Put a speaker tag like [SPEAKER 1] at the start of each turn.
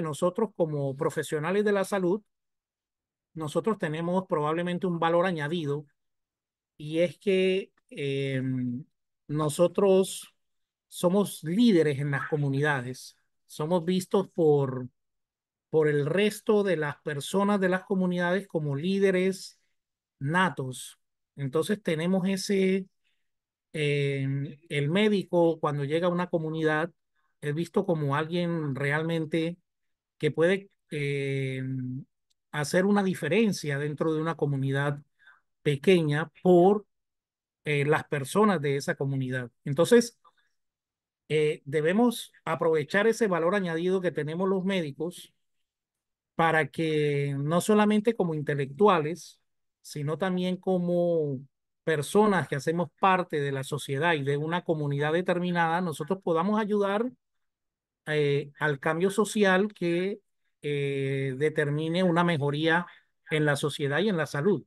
[SPEAKER 1] nosotros como profesionales de la salud, nosotros tenemos probablemente un valor añadido y es que em, nosotros somos líderes en las comunidades, somos vistos por, por el resto de las personas de las comunidades como líderes natos. Entonces tenemos ese, em, el médico cuando llega a una comunidad es visto como alguien realmente que puede em, hacer una diferencia dentro de una comunidad pequeña por eh, las personas de esa comunidad. Entonces, eh, debemos aprovechar ese valor añadido que tenemos los médicos para que no solamente como intelectuales, sino también como personas que hacemos parte de la sociedad y de una comunidad determinada, nosotros podamos ayudar eh, al cambio social que eh, determine una mejoría en la sociedad y en la salud.